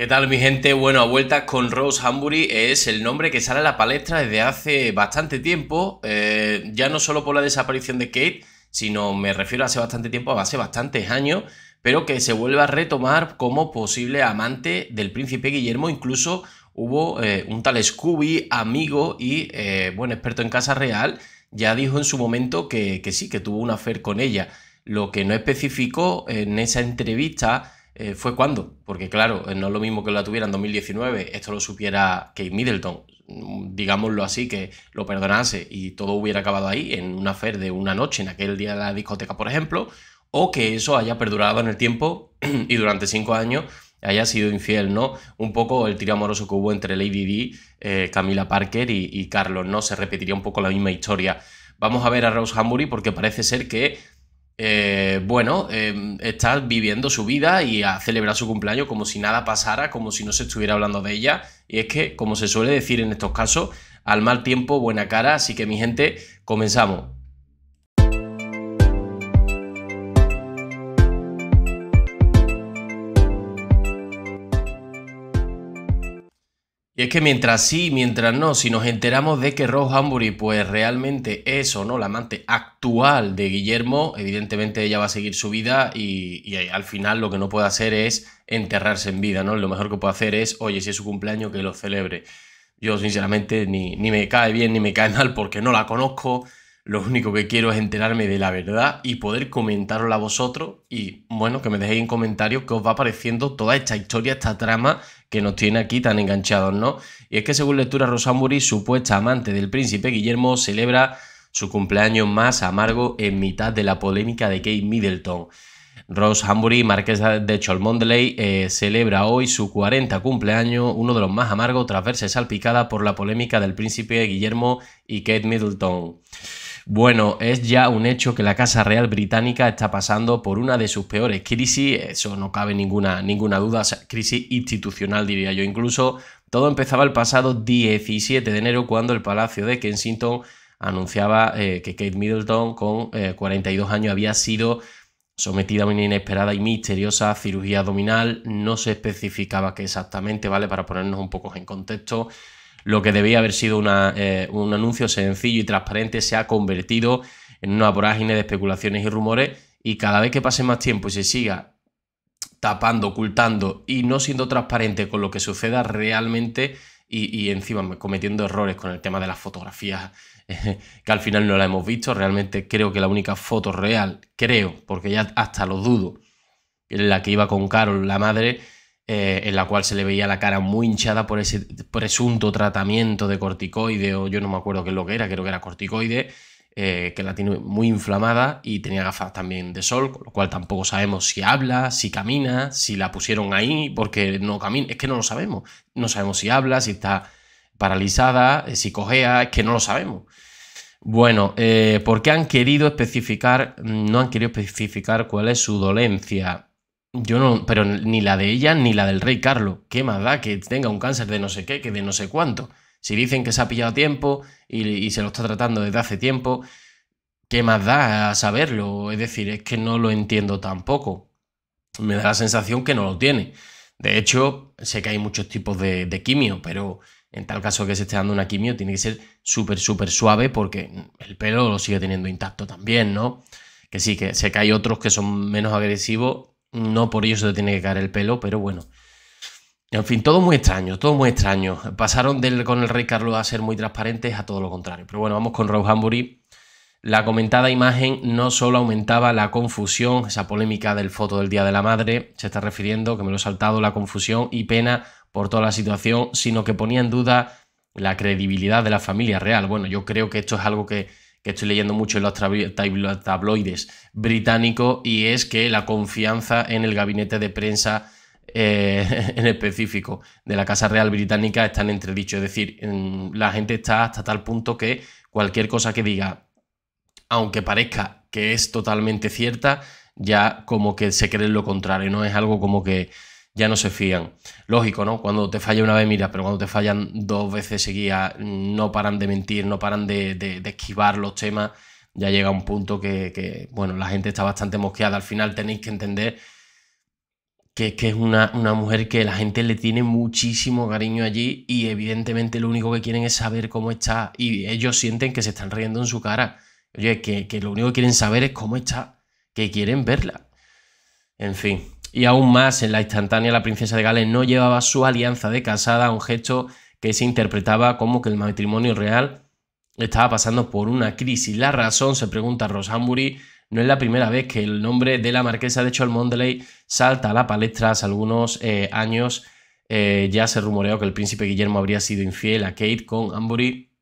¿Qué tal mi gente? Bueno, a vueltas con Rose Hambury es el nombre que sale a la palestra desde hace bastante tiempo, eh, ya no solo por la desaparición de Kate, sino me refiero a hace bastante tiempo, a hace bastantes años, pero que se vuelve a retomar como posible amante del príncipe Guillermo, incluso hubo eh, un tal Scooby, amigo y eh, bueno, buen experto en casa real, ya dijo en su momento que, sí, que tuvo una afer con ella, lo que no especificó en esa entrevista eh, fue cuándo. Porque claro, eh, no es lo mismo que la tuviera en 2019, esto lo supiera Kate Middleton, mm, digámoslo así, que lo perdonase y todo hubiera acabado ahí, en una fer de una noche, en aquel día de la discoteca, por ejemplo, o que eso haya perdurado en el tiempo y durante cinco años haya sido infiel, ¿no? Un poco el tiro amoroso que hubo entre Lady Di, eh, Camila Parker y, y, Carlos, ¿no? Se repetiría un poco la misma historia. Vamos a ver a Rose Hambury porque parece ser que eh, bueno, em, está viviendo su vida y a celebrar su cumpleaños como si nada pasara, como si no se estuviera hablando de ella. Y es que, como se suele decir en estos casos, al mal tiempo, buena cara. Así que, mi gente, comenzamos. Y es que mientras sí, mientras no, si nos enteramos de que Rose Hambury pues realmente es o no la amante actual de Guillermo, evidentemente ella va a seguir su vida y, eh, al final lo que no puede hacer es enterrarse en vida, ¿no? Lo mejor que puede hacer es, oye, si es su cumpleaños, que lo celebre. Yo sinceramente ni, ni me cae bien ni me cae mal porque no la conozco, lo único que quiero es enterarme de la verdad y poder comentarlo a vosotros y bueno, que me dejéis en comentarios qué os va pareciendo toda esta historia, esta trama que nos tiene aquí tan enganchados, ¿no? Y es que según lectura Hambury supuesta amante del príncipe Guillermo celebra su cumpleaños más amargo en mitad de la polémica de Kate Middleton. Rose Hambury, marquesa de Cholmondeley, eh, celebra hoy su 40 cumpleaños, uno de los más amargos tras verse salpicada por la polémica del príncipe Guillermo y Kate Middleton. Bueno, es ya un hecho que la Casa Real Británica está pasando por una de sus peores crisis, eso no cabe ninguna, ninguna duda, crisis institucional diría yo. Incluso todo empezaba el pasado 17 de enero cuando el Palacio de Kensington anunciaba eh, que Kate Middleton con 42 eh, años había sido sometida a una inesperada y misteriosa cirugía abdominal, no se especificaba qué exactamente, ¿vale? Para ponernos un poco en contexto. Lo que debía haber sido eh, un anuncio sencillo y transparente se ha convertido en una vorágine de especulaciones y rumores y cada vez que pase más tiempo y se siga tapando, ocultando y no siendo transparente con lo que suceda realmente y, encima cometiendo errores con el tema de las fotografías que al final no la hemos visto. Realmente creo que la única foto real, creo, porque ya hasta lo dudo, la que iba con Carol, la madre, eh, en la cual se le veía la cara muy hinchada por ese presunto tratamiento de corticoide, o yo no me acuerdo qué es lo que era, creo que era corticoide, eh, que la tiene muy inflamada y tenía gafas también de sol, con lo cual tampoco sabemos si habla, si camina, si la pusieron ahí porque no camina, es que no lo sabemos, no sabemos si habla, si está paralizada, eh, si cojea, es que no lo sabemos. Bueno, ¿por qué han querido especificar, mm, no han querido especificar cuál es su dolencia? Yo no, pero ni la de ella ni la del rey Carlos. ¿Qué más da que tenga un cáncer de no sé qué, que de no sé cuánto? Si dicen que se ha pillado tiempo y, se lo está tratando desde hace tiempo, ¿qué más da a saberlo? Es decir, es que no lo entiendo tampoco. Me da la sensación que no lo tiene. De hecho, sé que hay muchos tipos de, de quimio, pero en tal caso que se esté dando una quimio, tiene que ser súper, súper suave porque el pelo lo sigue teniendo intacto también, ¿no? Que sí, que sé que hay otros que son menos agresivos no por ello se tiene que caer el pelo, pero bueno. En fin, todo muy extraño, todo muy extraño. Pasaron del, con el rey Carlos a ser muy transparentes a todo lo contrario. Pero bueno, vamos con Rose Hambury. La comentada imagen no solo aumentaba la confusión, esa polémica del foto del Día de la Madre, se está refiriendo, que me lo he saltado, la confusión y pena por toda la situación, sino que ponía en duda la credibilidad de la familia real. Bueno, yo creo que esto es algo que que estoy leyendo mucho en los tabloides británicos, y es que la confianza en el gabinete de prensa eh, en específico de la Casa Real Británica está en entredicho. Es decir, la gente está hasta tal punto que cualquier cosa que diga, aunque parezca que es totalmente cierta, ya como que se cree lo contrario, ¿no? Es algo como que ya no se fían. Lógico, ¿no? Cuando te falla una vez mira, pero cuando te fallan dos veces seguidas, mm, no paran de mentir, no paran de, de, esquivar los temas, ya llega un punto que, bueno, la gente está bastante mosqueada. Al final tenéis que entender que, que es una, mujer que la gente le tiene muchísimo cariño allí y evidentemente lo único que quieren es saber cómo está y ellos sienten que se están riendo en su cara. Oye, que, que lo único que quieren saber es cómo está, que quieren verla. En fin, y aún más, en la instantánea la princesa de Gales no llevaba su alianza de casada, un gesto que se interpretaba como que el matrimonio real estaba pasando por una crisis. La razón, se pregunta Ambury, no es la primera vez que el nombre de la marquesa de Cholmondeley salta a la palestra hace algunos eh, años. Eh, ya se rumoreó que el príncipe Guillermo habría sido infiel a Kate con Ambury.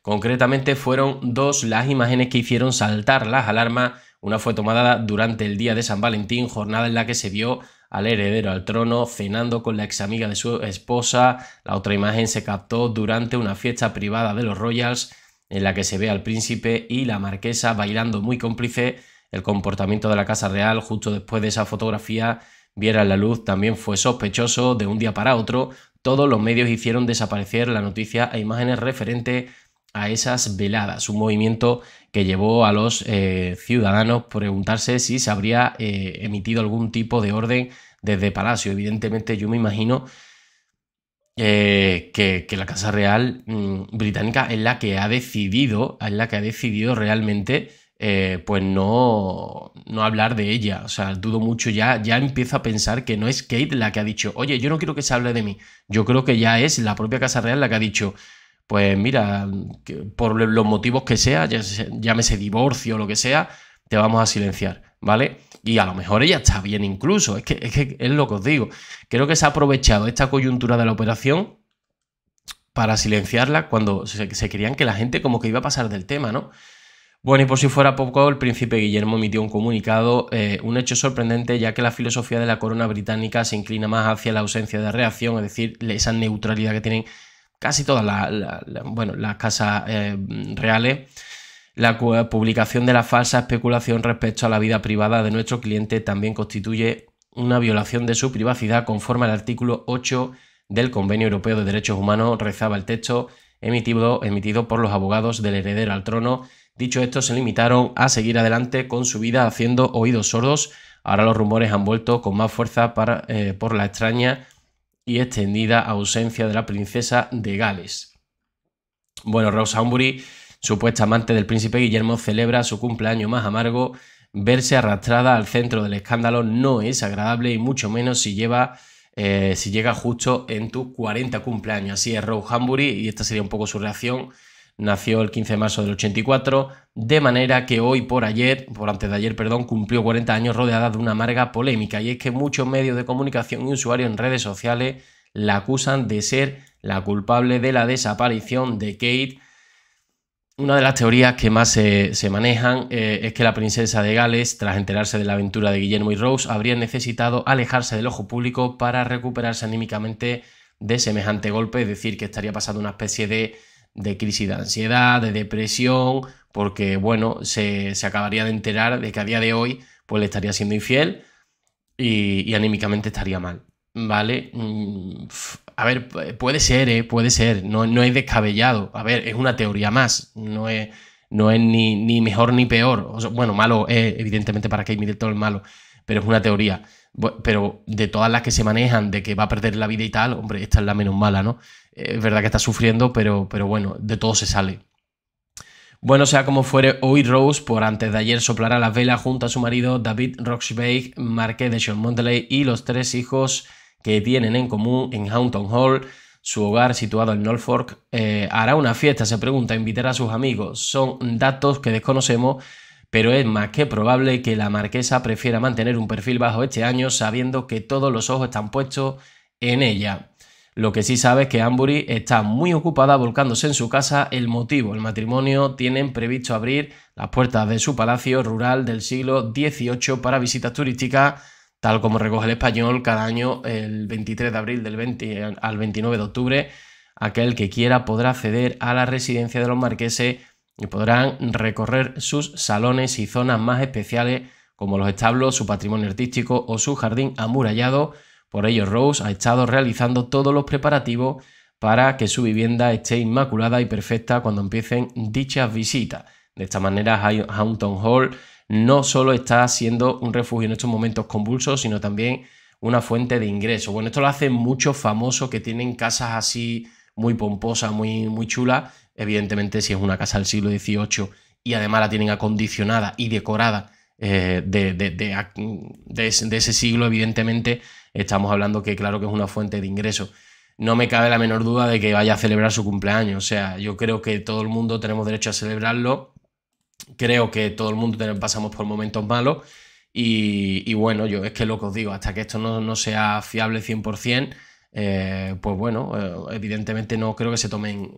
Concretamente fueron dos las imágenes que hicieron saltar las alarmas una fue tomada durante el día de San Valentín, jornada en la que se vio al heredero al trono cenando con la ex amiga de su esposa. La otra imagen se captó durante una fiesta privada de los Royals, en la que se ve al príncipe y la marquesa bailando muy cómplice. El comportamiento de la Casa Real justo después de esa fotografía viera la luz también fue sospechoso de un día para otro. Todos los medios hicieron desaparecer la noticia e imágenes referentes a esas veladas, un movimiento que llevó a los eh, ciudadanos a preguntarse si se habría eh, emitido algún tipo de orden desde Palacio. Evidentemente yo me imagino eh, que, la Casa Real mm, británica es la que ha decidido, es la que ha decidido realmente pues no, no hablar de ella. O sea, dudo mucho, ya, ya empiezo a pensar que no es Kate la que ha dicho, oye, yo no quiero que se hable de mí. Yo creo que ya es la propia Casa Real la que ha dicho, pues mira, por los motivos que sea, llámese divorcio o lo que sea, te vamos a silenciar, ¿vale? Y a lo mejor ella está bien incluso, es que, es lo que os digo. Creo que se ha aprovechado esta coyuntura de la operación para silenciarla cuando se, querían que la gente como que iba a pasar del tema, ¿no? Bueno, y por si fuera poco, el príncipe Guillermo emitió un comunicado, eh, un hecho sorprendente, ya que la filosofía de la corona británica se inclina más hacia la ausencia de reacción, es decir, esa neutralidad que tienen casi todas las casas eh, reales la publicación de la falsa especulación respecto a la vida privada de nuestro cliente también constituye una violación de su privacidad conforme al artículo 8 del Convenio Europeo de Derechos Humanos, rezaba el texto emitido, emitido por los abogados del heredero al trono. Dicho esto, se limitaron a seguir adelante con su vida haciendo oídos sordos. Ahora los rumores han vuelto con más fuerza para, eh, por la extraña y extendida ausencia de la princesa de Gales. Bueno, Rose Hambury, supuesta amante del príncipe Guillermo, celebra su cumpleaños más amargo. Verse arrastrada al centro del escándalo no es agradable y mucho menos si lleva eh, si llega justo en tu 40 cumpleaños. Así es Rose Hambury y esta sería un poco su reacción nació el 15 de marzo del 84, de manera que hoy por ayer, por antes de ayer, perdón, cumplió 40 años rodeada de una amarga polémica, y es que muchos medios de comunicación y usuarios en redes sociales la acusan de ser la culpable de la desaparición de Kate. Una de las teorías que más se, manejan eh, es que la princesa de Gales, tras enterarse de la aventura de Guillermo y Rose, habría necesitado alejarse del ojo público para recuperarse anímicamente de semejante golpe, es decir, que estaría pasando una especie de de crisis de ansiedad, de depresión, porque bueno, se, acabaría de enterar de que a día de hoy pues le estaría siendo infiel y, anímicamente estaría mal, ¿vale? Mm, a ver, puede ser, ¿eh? puede ser, no, no, es descabellado, a ver, es una teoría más, no es, no es ni, ni mejor ni peor, bueno, malo es evidentemente para que mire todo el malo, pero es una teoría pero de todas las que se manejan, de que va a perder la vida y tal, hombre, esta es la menos mala, ¿no? Es verdad que está sufriendo, pero, pero bueno, de todo se sale. Bueno, sea como fuere, hoy Rose, por antes de ayer, soplará las velas junto a su marido David roxburgh marqués de Sean Mondeley y los tres hijos que tienen en común en Hampton Hall, su hogar situado en Norfolk. Eh, hará una fiesta, se pregunta, invitará a sus amigos. Son datos que desconocemos, pero es más que probable que la marquesa prefiera mantener un perfil bajo este año sabiendo que todos los ojos están puestos en ella. Lo que sí sabe es que Ambury está muy ocupada volcándose en su casa el motivo. El matrimonio tienen previsto abrir las puertas de su palacio rural del siglo XVIII para visitas turísticas, tal como recoge el español cada año el 23 de abril del 20 al 29 de octubre. Aquel que quiera podrá acceder a la residencia de los marqueses y podrán recorrer sus salones y zonas más especiales como los establos, su patrimonio artístico o su jardín amurallado. Por ello, Rose ha estado realizando todos los preparativos para que su vivienda esté inmaculada y perfecta cuando empiecen dichas visitas. De esta manera, Hampton Hall no solo está siendo un refugio en estos momentos convulsos, sino también una fuente de ingreso Bueno, esto lo hacen muchos famosos que tienen casas así muy pomposas, muy, muy chulas, evidentemente si es una casa del siglo XVIII y además la tienen acondicionada y decorada eh, de, ese, siglo, evidentemente estamos hablando que claro que es una fuente de ingreso No me cabe la menor duda de que vaya a celebrar su cumpleaños. O sea, yo creo que todo el mundo tenemos derecho a celebrarlo. Creo que todo el mundo pasamos por momentos malos. Y, y, bueno, yo es que lo que os digo, hasta que esto no, sea fiable 100%, eh, pues bueno, eh, evidentemente no creo que se tomen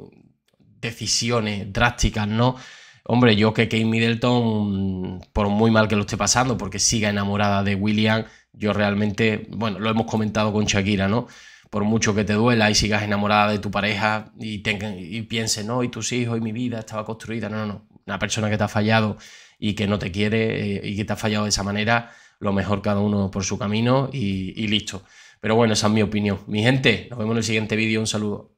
decisiones drásticas, ¿no? Hombre, yo que Kate Middleton, por muy mal que lo esté pasando, porque siga enamorada de William, yo realmente, bueno, lo hemos comentado con Shakira, ¿no? Por mucho que te duela y sigas enamorada de tu pareja y, y no, y tus hijos y mi vida estaba construida, no, no, no. Una persona que te ha fallado y que no te quiere eh, y que te ha fallado de esa manera, lo mejor cada uno por su camino y listo. Pero bueno, esa es mi opinión. Mi gente, nos vemos en el siguiente vídeo. Un saludo.